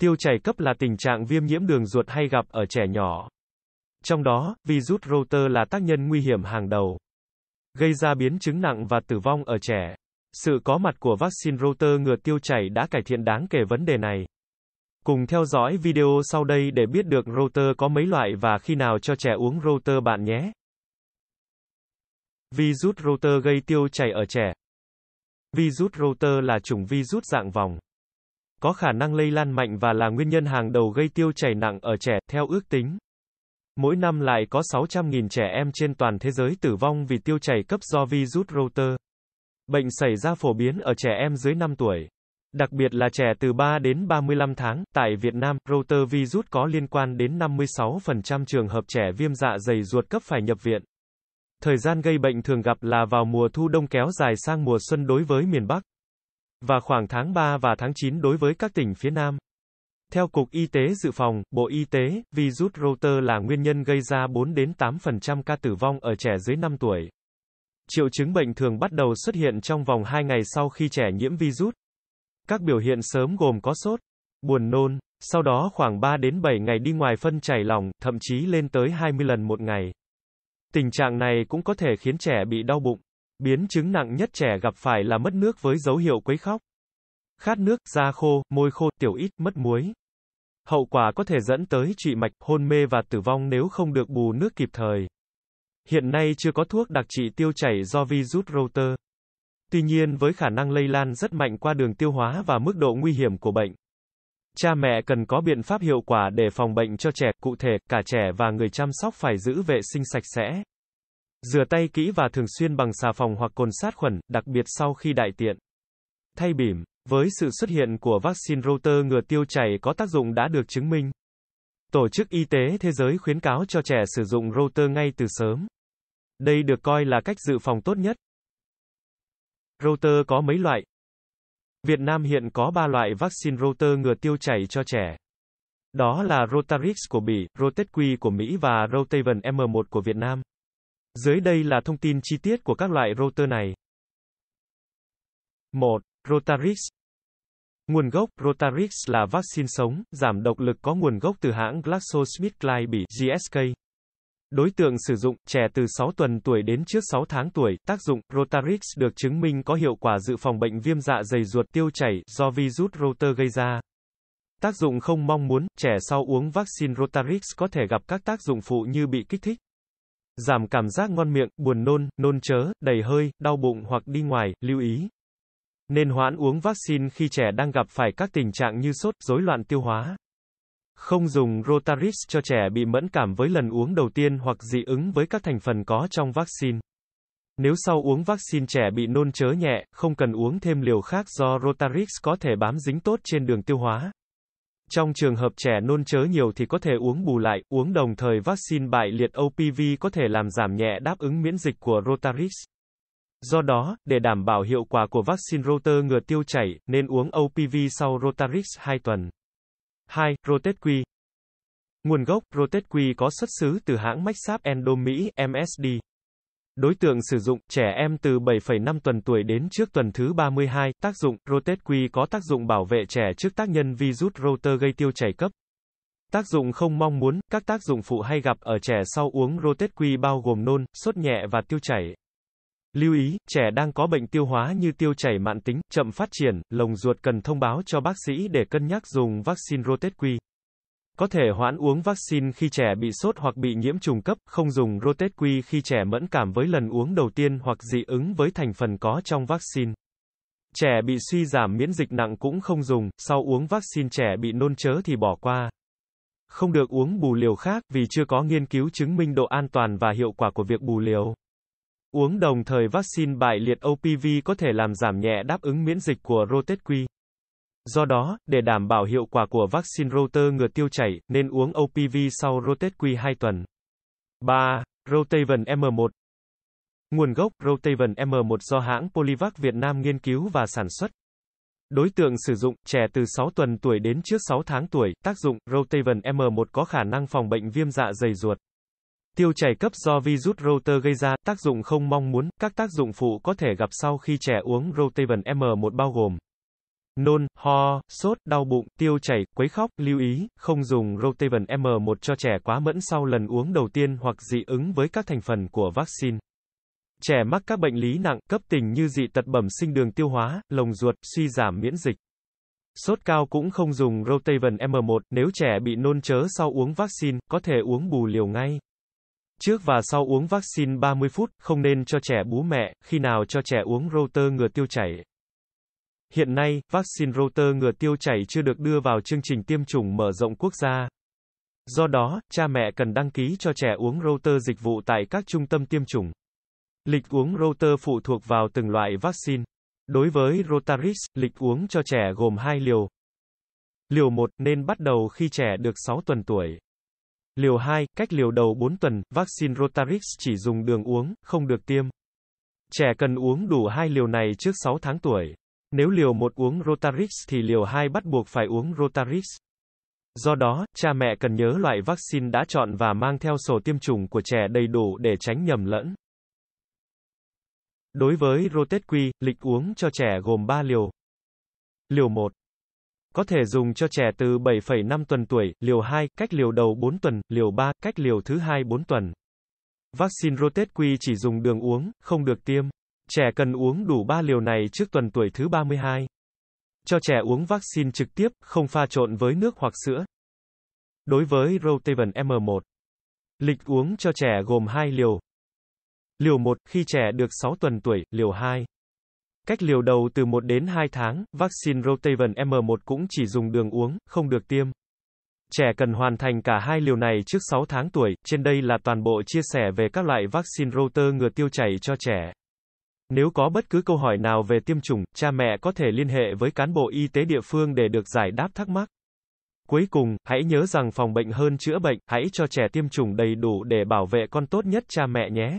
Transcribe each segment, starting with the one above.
Tiêu chảy cấp là tình trạng viêm nhiễm đường ruột hay gặp ở trẻ nhỏ. Trong đó, virus rotor là tác nhân nguy hiểm hàng đầu, gây ra biến chứng nặng và tử vong ở trẻ. Sự có mặt của vaccine rotor ngừa tiêu chảy đã cải thiện đáng kể vấn đề này. Cùng theo dõi video sau đây để biết được rotor có mấy loại và khi nào cho trẻ uống rotor bạn nhé. Virus rotor gây tiêu chảy ở trẻ. Virus rotor là chủng virus dạng vòng. Có khả năng lây lan mạnh và là nguyên nhân hàng đầu gây tiêu chảy nặng ở trẻ, theo ước tính. Mỗi năm lại có 600.000 trẻ em trên toàn thế giới tử vong vì tiêu chảy cấp do virus rotor. Bệnh xảy ra phổ biến ở trẻ em dưới 5 tuổi. Đặc biệt là trẻ từ 3 đến 35 tháng, tại Việt Nam, rotor virus có liên quan đến 56% trường hợp trẻ viêm dạ dày ruột cấp phải nhập viện. Thời gian gây bệnh thường gặp là vào mùa thu đông kéo dài sang mùa xuân đối với miền Bắc và khoảng tháng 3 và tháng 9 đối với các tỉnh phía Nam. Theo Cục Y tế Dự phòng, Bộ Y tế, virus rotor là nguyên nhân gây ra 4 đến 8% ca tử vong ở trẻ dưới 5 tuổi. Triệu chứng bệnh thường bắt đầu xuất hiện trong vòng 2 ngày sau khi trẻ nhiễm virus. Các biểu hiện sớm gồm có sốt, buồn nôn, sau đó khoảng 3 đến 7 ngày đi ngoài phân chảy lỏng, thậm chí lên tới 20 lần một ngày. Tình trạng này cũng có thể khiến trẻ bị đau bụng. Biến chứng nặng nhất trẻ gặp phải là mất nước với dấu hiệu quấy khóc. Khát nước, da khô, môi khô, tiểu ít, mất muối. Hậu quả có thể dẫn tới trị mạch, hôn mê và tử vong nếu không được bù nước kịp thời. Hiện nay chưa có thuốc đặc trị tiêu chảy do virus Roter. Tuy nhiên với khả năng lây lan rất mạnh qua đường tiêu hóa và mức độ nguy hiểm của bệnh, Cha mẹ cần có biện pháp hiệu quả để phòng bệnh cho trẻ, cụ thể, cả trẻ và người chăm sóc phải giữ vệ sinh sạch sẽ. Rửa tay kỹ và thường xuyên bằng xà phòng hoặc cồn sát khuẩn, đặc biệt sau khi đại tiện. Thay bỉm, với sự xuất hiện của vaccine rotor ngừa tiêu chảy có tác dụng đã được chứng minh. Tổ chức Y tế Thế giới khuyến cáo cho trẻ sử dụng rotor ngay từ sớm. Đây được coi là cách dự phòng tốt nhất. Rotor có mấy loại, Việt Nam hiện có 3 loại vaccine roter ngừa tiêu chảy cho trẻ. Đó là Rotarix của Bỉ, Rotetqui của Mỹ và Rotaven M1 của Việt Nam. Dưới đây là thông tin chi tiết của các loại roter này. 1. Rotarix Nguồn gốc Rotarix là vaccine sống, giảm độc lực có nguồn gốc từ hãng GlaxoSmithKline Bỉ GSK. Đối tượng sử dụng, trẻ từ 6 tuần tuổi đến trước 6 tháng tuổi, tác dụng, Rotarix được chứng minh có hiệu quả dự phòng bệnh viêm dạ dày ruột tiêu chảy do virus roter gây ra. Tác dụng không mong muốn, trẻ sau uống vaccine Rotarix có thể gặp các tác dụng phụ như bị kích thích. Giảm cảm giác ngon miệng, buồn nôn, nôn chớ, đầy hơi, đau bụng hoặc đi ngoài, lưu ý. Nên hoãn uống vaccine khi trẻ đang gặp phải các tình trạng như sốt, rối loạn tiêu hóa. Không dùng Rotarix cho trẻ bị mẫn cảm với lần uống đầu tiên hoặc dị ứng với các thành phần có trong vaccine. Nếu sau uống vaccine trẻ bị nôn chớ nhẹ, không cần uống thêm liều khác do Rotarix có thể bám dính tốt trên đường tiêu hóa. Trong trường hợp trẻ nôn chớ nhiều thì có thể uống bù lại, uống đồng thời vaccine bại liệt OPV có thể làm giảm nhẹ đáp ứng miễn dịch của Rotarix. Do đó, để đảm bảo hiệu quả của vaccine Rotar ngừa tiêu chảy, nên uống OPV sau Rotarix 2 tuần. 2. Rotetqui Nguồn gốc, Rotetqui có xuất xứ từ hãng Maxap Endo Mỹ, MSD. Đối tượng sử dụng, trẻ em từ 7,5 tuần tuổi đến trước tuần thứ 32, tác dụng, Rotetqui có tác dụng bảo vệ trẻ trước tác nhân virus roter gây tiêu chảy cấp. Tác dụng không mong muốn, các tác dụng phụ hay gặp ở trẻ sau uống Rotetqui bao gồm nôn, sốt nhẹ và tiêu chảy. Lưu ý, trẻ đang có bệnh tiêu hóa như tiêu chảy mạn tính, chậm phát triển, lồng ruột cần thông báo cho bác sĩ để cân nhắc dùng vaccine Rotetqi. Có thể hoãn uống vaccine khi trẻ bị sốt hoặc bị nhiễm trùng cấp, không dùng Rotetqi khi trẻ mẫn cảm với lần uống đầu tiên hoặc dị ứng với thành phần có trong vaccine. Trẻ bị suy giảm miễn dịch nặng cũng không dùng, sau uống vaccine trẻ bị nôn chớ thì bỏ qua. Không được uống bù liều khác, vì chưa có nghiên cứu chứng minh độ an toàn và hiệu quả của việc bù liều. Uống đồng thời vaccine bại liệt OPV có thể làm giảm nhẹ đáp ứng miễn dịch của rotetqi. Do đó, để đảm bảo hiệu quả của vaccine roter ngừa tiêu chảy, nên uống OPV sau rotetqi 2 tuần. 3. Rotaven M1 Nguồn gốc Rotaven M1 do hãng Polivac Việt Nam nghiên cứu và sản xuất. Đối tượng sử dụng, trẻ từ 6 tuần tuổi đến trước 6 tháng tuổi, tác dụng, Rotaven M1 có khả năng phòng bệnh viêm dạ dày ruột. Tiêu chảy cấp do virus roter gây ra, tác dụng không mong muốn, các tác dụng phụ có thể gặp sau khi trẻ uống Rotaven M1 bao gồm nôn, ho, sốt, đau bụng, tiêu chảy, quấy khóc, lưu ý, không dùng Rotaven M1 cho trẻ quá mẫn sau lần uống đầu tiên hoặc dị ứng với các thành phần của vaccine. Trẻ mắc các bệnh lý nặng, cấp tình như dị tật bẩm sinh đường tiêu hóa, lồng ruột, suy giảm miễn dịch. Sốt cao cũng không dùng Rotaven M1, nếu trẻ bị nôn chớ sau uống vaccine, có thể uống bù liều ngay. Trước và sau uống vaccine 30 phút, không nên cho trẻ bú mẹ, khi nào cho trẻ uống roter ngừa tiêu chảy. Hiện nay, vaccine roter ngừa tiêu chảy chưa được đưa vào chương trình tiêm chủng mở rộng quốc gia. Do đó, cha mẹ cần đăng ký cho trẻ uống roter dịch vụ tại các trung tâm tiêm chủng. Lịch uống roter phụ thuộc vào từng loại vaccine. Đối với Rotarix, lịch uống cho trẻ gồm 2 liều. Liều 1 nên bắt đầu khi trẻ được 6 tuần tuổi. Liều 2, cách liều đầu 4 tuần, vaccine Rotarix chỉ dùng đường uống, không được tiêm. Trẻ cần uống đủ hai liều này trước 6 tháng tuổi. Nếu liều 1 uống Rotarix thì liều 2 bắt buộc phải uống Rotarix. Do đó, cha mẹ cần nhớ loại vaccine đã chọn và mang theo sổ tiêm chủng của trẻ đầy đủ để tránh nhầm lẫn. Đối với Rotet lịch uống cho trẻ gồm 3 liều. Liều 1 có thể dùng cho trẻ từ 7,5 tuần tuổi, liều 2, cách liều đầu 4 tuần, liều 3, cách liều thứ 2 4 tuần. Vaccine Rotet chỉ dùng đường uống, không được tiêm. Trẻ cần uống đủ 3 liều này trước tuần tuổi thứ 32. Cho trẻ uống vaccine trực tiếp, không pha trộn với nước hoặc sữa. Đối với Rotaven M1, lịch uống cho trẻ gồm 2 liều. Liều 1, khi trẻ được 6 tuần tuổi, liều 2. Cách liều đầu từ 1 đến 2 tháng, vaccine Rotaven M1 cũng chỉ dùng đường uống, không được tiêm. Trẻ cần hoàn thành cả hai liều này trước 6 tháng tuổi, trên đây là toàn bộ chia sẻ về các loại vaccine roter ngừa tiêu chảy cho trẻ. Nếu có bất cứ câu hỏi nào về tiêm chủng, cha mẹ có thể liên hệ với cán bộ y tế địa phương để được giải đáp thắc mắc. Cuối cùng, hãy nhớ rằng phòng bệnh hơn chữa bệnh, hãy cho trẻ tiêm chủng đầy đủ để bảo vệ con tốt nhất cha mẹ nhé.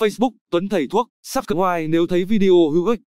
Facebook, Tuấn Thầy Thuốc, subscribe nếu thấy video hữu ích.